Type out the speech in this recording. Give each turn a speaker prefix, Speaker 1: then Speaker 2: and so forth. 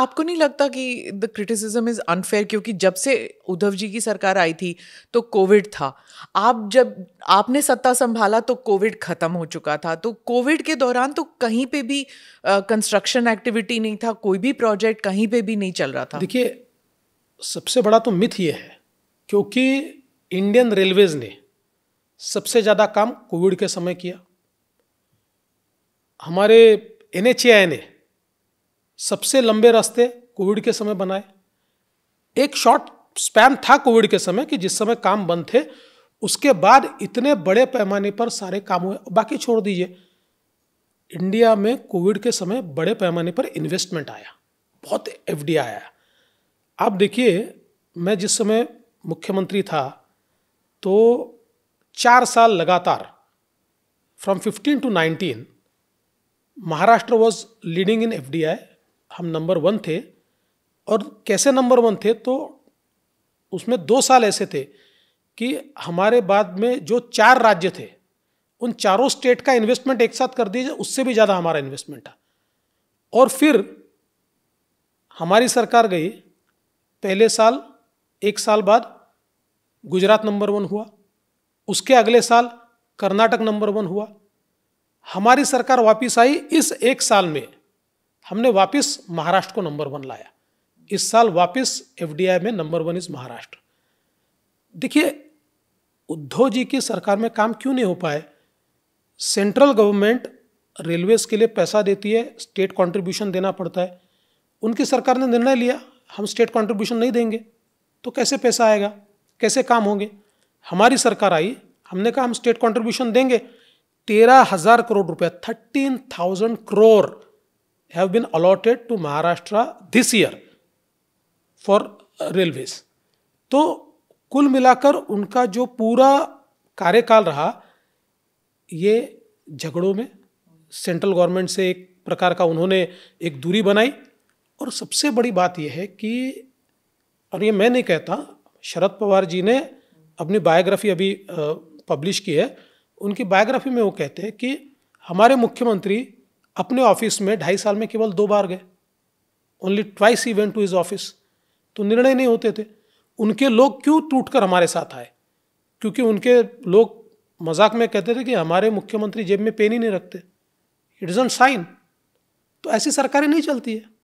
Speaker 1: आपको नहीं लगता कि द क्रिटिसिज्म इज़ अनफेयर क्योंकि जब से उद्धव जी की सरकार आई थी तो कोविड था आप जब आपने सत्ता संभाला तो कोविड ख़त्म हो चुका था तो कोविड के दौरान तो कहीं पे भी कंस्ट्रक्शन uh, एक्टिविटी नहीं था कोई भी
Speaker 2: प्रोजेक्ट कहीं पे भी नहीं चल रहा था देखिए सबसे बड़ा तो मिथ ये है क्योंकि इंडियन रेलवेज़ ने सबसे ज़्यादा काम कोविड के समय किया हमारे एन ने सबसे लंबे रास्ते कोविड के समय बनाए एक शॉर्ट स्पैन था कोविड के समय कि जिस समय काम बंद थे उसके बाद इतने बड़े पैमाने पर सारे काम हुए बाकी छोड़ दीजिए इंडिया में कोविड के समय बड़े पैमाने पर इन्वेस्टमेंट आया बहुत एफ आया आप देखिए मैं जिस समय मुख्यमंत्री था तो चार साल लगातार from 15 to 19 Maharashtra was leading in F D I हम नंबर वन थे और कैसे नंबर वन थे तो उसमें दो साल ऐसे थे कि हमारे बाद में जो चार राज्य थे उन चारों स्टेट का इन्वेस्टमेंट एक साथ कर दीजिए उससे भी ज़्यादा हमारा इन्वेस्टमेंट था और फिर हमारी सरकार गई पहले साल एक साल बाद गुजरात नंबर वन हुआ उसके अगले साल कर्नाटक नंबर वन हुआ हमारी सरकार वापस आई इस एक साल में हमने वापस महाराष्ट्र को नंबर वन लाया इस साल वापस एफ में नंबर वन इज महाराष्ट्र देखिए उद्धव जी की सरकार में काम क्यों नहीं हो पाए सेंट्रल गवर्नमेंट रेलवेज के लिए पैसा देती है स्टेट कंट्रीब्यूशन देना पड़ता है उनकी सरकार ने निर्णय लिया हम स्टेट कंट्रीब्यूशन नहीं देंगे तो कैसे पैसा आएगा कैसे काम होंगे हमारी सरकार आई हमने कहा हम स्टेट कंट्रीब्यूशन देंगे तेरह हज़ार करोड़ रुपया thirteen thousand crore have been allotted to Maharashtra this year for railways uh, तो कुल मिलाकर उनका जो पूरा कार्यकाल रहा ये झगड़ों में सेंट्रल गवर्नमेंट से एक प्रकार का उन्होंने एक दूरी बनाई और सबसे बड़ी बात यह है कि और ये मैं नहीं कहता शरद पवार जी ने अपनी बायोग्राफी अभी पब्लिश की है उनकी बायोग्राफी में वो कहते हैं कि हमारे मुख्यमंत्री अपने ऑफिस में ढाई साल में केवल दो बार गए ओनली ट्वाइस ही वेंट टू इज ऑफिस तो निर्णय नहीं होते थे उनके लोग क्यों टूट कर हमारे साथ आए क्योंकि उनके लोग मजाक में कहते थे कि हमारे मुख्यमंत्री जेब में पेन ही नहीं रखते इट इज़ साइन तो ऐसी सरकारें नहीं चलती है